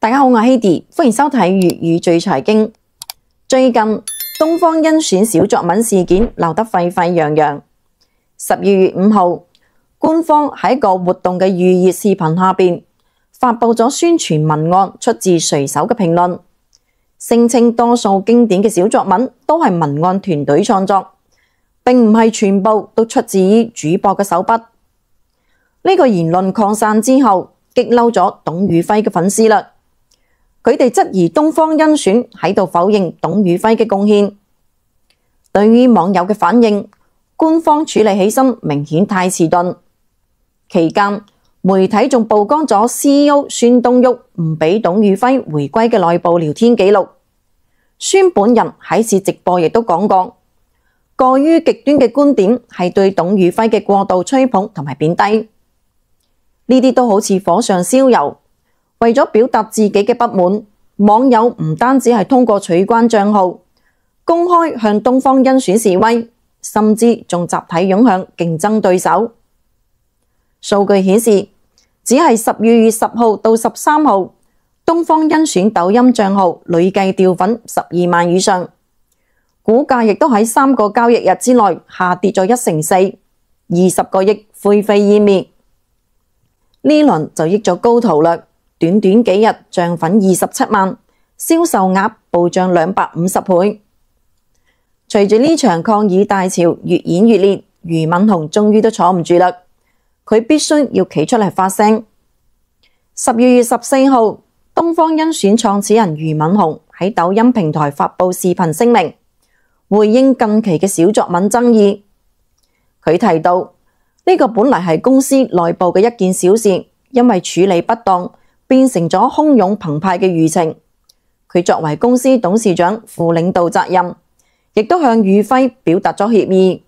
大家好，我系希迪，欢迎收睇粤语最财经。最近东方甄选小作文事件闹得沸沸扬扬。十二月五号，官方喺个活动嘅预热视频下边发布咗宣传文案，出自谁手嘅评论，声称多数经典嘅小作文都系文案团队创作，并唔系全部都出自于主播嘅手笔。呢个言论扩散之后，激嬲咗董宇辉嘅粉丝啦。佢哋质疑东方甄选喺度否认董宇辉嘅贡献，对于网友嘅反应，官方处理起身明显太迟钝。期间，媒体仲曝光咗 CEO 孙冬旭唔俾董宇辉回归嘅内部聊天记录。孙本人喺次直播亦都讲过，过于极端嘅观点系对董宇辉嘅过度吹捧同埋贬低，呢啲都好似火上燒油。为咗表达自己嘅不满，网友唔单止系通过取关账号公开向东方甄选示威，甚至仲集体涌向竞争对手。数据显示，只系十二月十号到十三号，东方甄选抖音账号累计掉粉十二万以上，股价亦都喺三个交易日之内下跌咗一成四，二十个亿灰飞烟灭。呢轮就益咗高途略。短短几日涨粉二十七万，销售额暴涨两百五十倍。随住呢场抗议大潮越演越烈，余敏雄终于都坐唔住啦，佢必须要企出嚟发声。十二月十四号，东方甄选创始人余敏雄喺抖音平台发布视频声明，回应近期嘅小作文争议。佢提到呢个本嚟系公司内部嘅一件小事，因为处理不当。变成咗汹涌澎湃嘅舆情。佢作为公司董事长，负领导责任，亦都向宇辉表达咗歉意。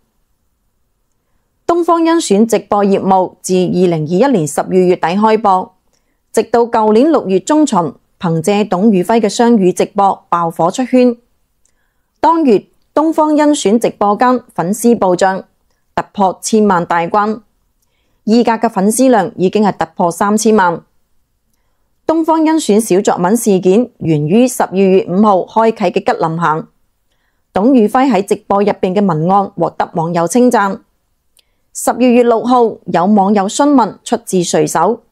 东方甄选直播业务自二零二一年十二月底开播，直到旧年六月中旬，凭借董宇辉嘅双语直播爆火出圈。当月，东方甄选直播间粉丝暴涨，突破千万大关，二家嘅粉丝量已经系突破三千万。东方甄选小作文事件源于十二月五号开启嘅吉林行，董宇辉喺直播入边嘅文案获得网友称赞。十二月六号有网友询问出自谁手，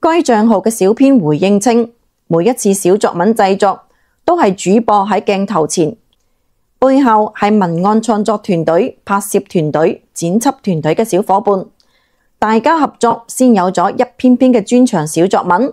该账号嘅小编回应称：每一次小作文制作都系主播喺镜头前，背后系文案创作团队、拍摄团队、剪辑团队嘅小伙伴，大家合作先有咗一篇篇嘅专长小作文。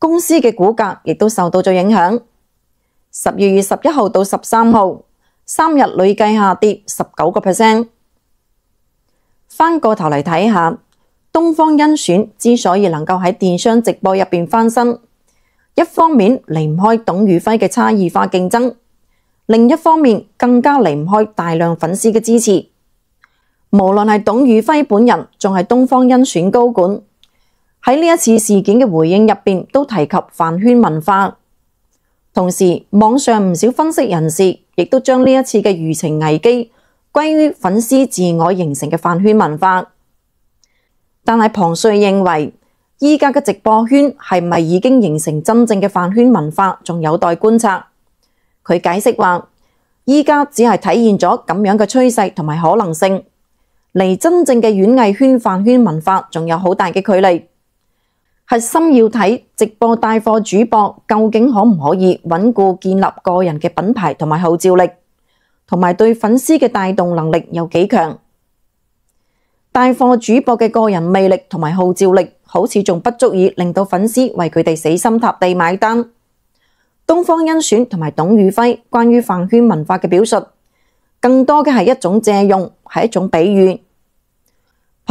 公司嘅股价亦都受到咗影响。十二月十一号到十三号，三日累计下跌十九个 percent。翻过头嚟睇下，东方甄选之所以能够喺电商直播入边翻身，一方面离唔开董宇辉嘅差异化竞争，另一方面更加离唔开大量粉丝嘅支持。无论系董宇辉本人，仲系东方甄选高管。喺呢一次事件嘅回应入边，都提及饭圈文化。同时，网上唔少分析人士亦都将呢一次嘅舆情危机归于粉丝自我形成嘅饭圈文化。但系庞瑞认为，依家嘅直播圈系咪已经形成真正嘅饭圈文化，仲有待观察。佢解释话，依家只系体现咗咁样嘅趋势同埋可能性，离真正嘅演艺圈饭圈文化仲有好大嘅距离。核心要睇直播带货主播究竟可唔可以稳固建立个人嘅品牌同埋号召力，同埋对粉丝嘅带动能力有几强。带货主播嘅个人魅力同埋号召力，好似仲不足以令到粉丝为佢哋死心塌地买单。东方甄选同埋董宇辉关于饭圈文化嘅表述，更多嘅系一种借用，系一种比喻。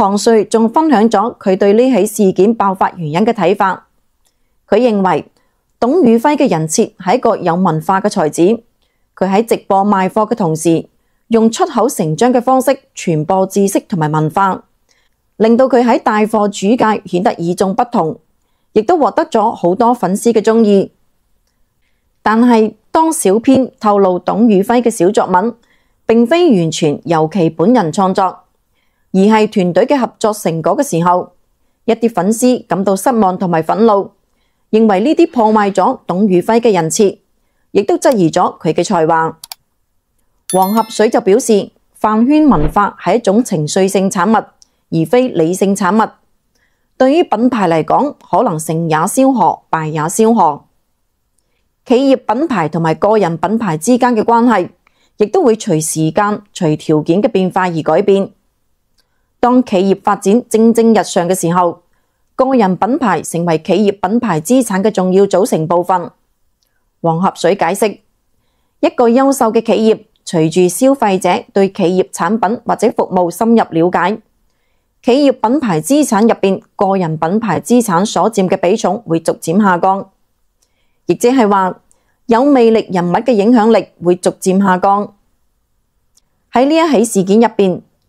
唐瑞仲分享咗佢对呢起事件爆发原因嘅睇法。佢认为董宇辉嘅人设系一个有文化嘅才子。佢喺直播卖货嘅同时，用出口成章嘅方式传播知识同埋文化，令到佢喺带货主界显得与众不同，亦都获得咗好多粉丝嘅中意。但系当小编透露董宇辉嘅小作文，并非完全由其本人创作。而系团队嘅合作成果嘅时候，一啲粉丝感到失望同埋愤怒，认为呢啲破坏咗董宇辉嘅人设，亦都质疑咗佢嘅才华。黄合水就表示，饭圈文化系一种情绪性产物，而非理性产物。对于品牌嚟讲，可能成也萧何，败也萧何。企业品牌同埋个人品牌之间嘅关系，亦都会随时间、随条件嘅变化而改变。当企业发展蒸蒸日上嘅时候，个人品牌成为企业品牌资产嘅重要组成部分。黄合水解释：一个优秀嘅企业，随住消费者对企业产品或者服务深入了解，企业品牌资产入边个人品牌资产所占嘅比重会逐渐下降，亦即系话有魅力人物嘅影响力会逐渐下降。喺呢一起事件入边。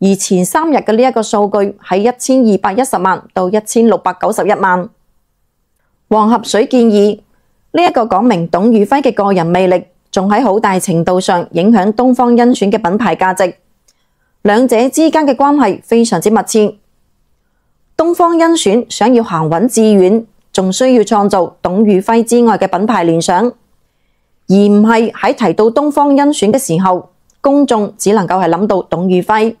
而前三日嘅呢一个数据系一千二百一十万到一千六百九十一万。黄合水建议呢一个讲明董宇辉嘅个人魅力，仲喺好大程度上影响东方甄选嘅品牌价值，两者之间嘅关系非常之密切。东方甄选想要行稳致远，仲需要创造董宇辉之外嘅品牌联想，而唔系喺提到东方甄选嘅时候，公众只能够系谂到董宇辉。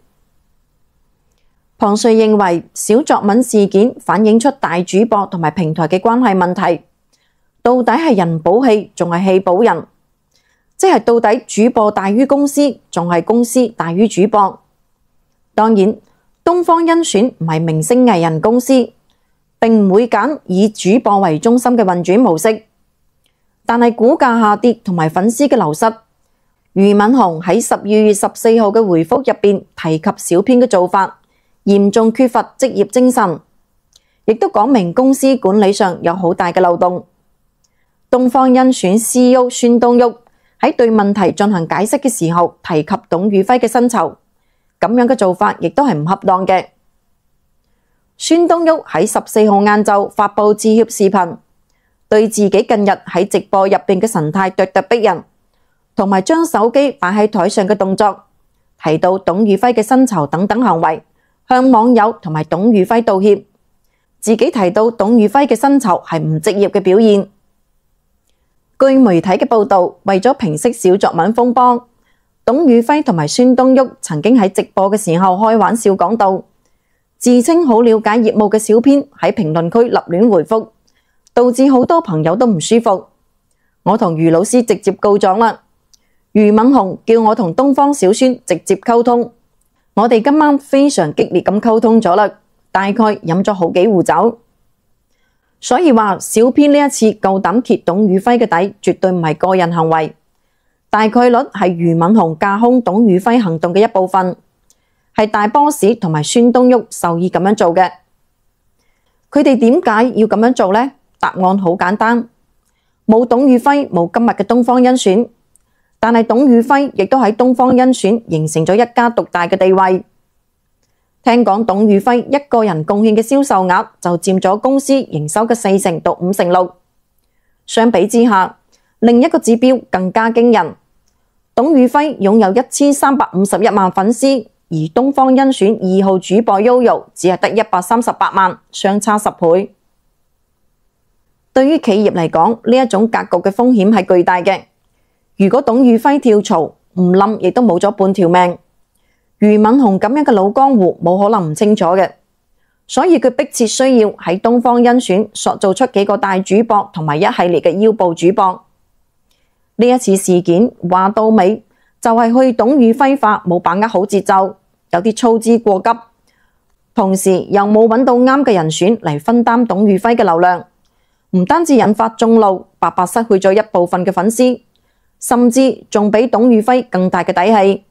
庞瑞认为小作文事件反映出大主播同埋平台嘅关系问题，到底系人保气仲系气保人，即系到底主播大于公司仲系公司大于主播。当然，东方甄选唔系明星艺人公司，并唔会揀以主播为中心嘅运转模式，但系股价下跌同埋粉丝嘅流失。余敏雄喺十二月十四号嘅回复入面提及小编嘅做法。严重缺乏职业精神，亦都讲明公司管理上有好大嘅漏洞。东方甄选 CEO 孙东旭喺对问题进行解释嘅时候，提及董宇辉嘅薪酬，咁样嘅做法亦都系唔恰当嘅。孙东旭喺十四号晏昼发布致歉视频，对自己近日喺直播入面嘅神态咄咄逼人，同埋将手机摆喺台上嘅动作，提到董宇辉嘅薪酬等等行为。向网友同埋董宇辉道歉，自己提到董宇辉嘅薪酬系唔职业嘅表现。据媒体嘅报道，为咗平息小作文风波，董宇辉同埋孙东旭曾经喺直播嘅时候开玩笑讲到，自称好了解业务嘅小编喺评论区立乱回复，导致好多朋友都唔舒服。我同余老师直接告状啦，余敏雄叫我同东方小孙直接沟通。我哋今晚非常激烈咁沟通咗啦，大概饮咗好几壶酒，所以话小编呢一次够胆揭董宇辉嘅底，绝对唔系个人行为，大概率系余敏雄架空董宇辉行动嘅一部分，系大 boss 同埋孙东旭授意咁样做嘅。佢哋点解要咁样做呢？答案好简单，冇董宇辉，冇今日嘅东方甄选。但系董宇辉亦都喺东方甄选形成咗一家独大嘅地位。听讲董宇辉一个人贡献嘅销售额就占咗公司营收嘅四成到五成六。相比之下，另一个指标更加惊人。董宇辉拥有一千三百五十一万粉丝，而东方甄选二号主播悠悠只系得一百三十八万，相差十倍。对于企业嚟讲，呢一种格局嘅风险系巨大嘅。如果董宇辉跳槽唔冧，亦都冇咗半条命。余敏雄咁样嘅老江湖，冇可能唔清楚嘅，所以佢迫切需要喺东方甄选塑造出几个大主播同埋一系列嘅腰部主播。呢一次事件话到尾就系去董宇辉化，冇把握好节奏，有啲操之过急，同时又冇揾到啱嘅人选嚟分担董宇辉嘅流量，唔单止引发众怒，白白失去咗一部分嘅粉丝。甚至仲比董宇辉更大嘅底气，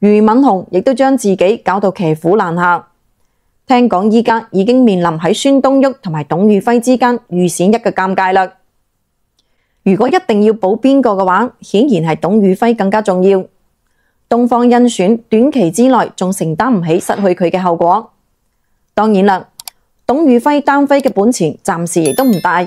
俞敏洪亦都将自己搞到骑虎难下。听讲依家已经面临喺孙东旭同埋董宇辉之间遇选一嘅尴尬啦。如果一定要保边个嘅话，显然系董宇辉更加重要。东方甄选短期之内仲承担唔起失去佢嘅后果。当然啦，董宇辉单飞嘅本钱暂时亦都唔大。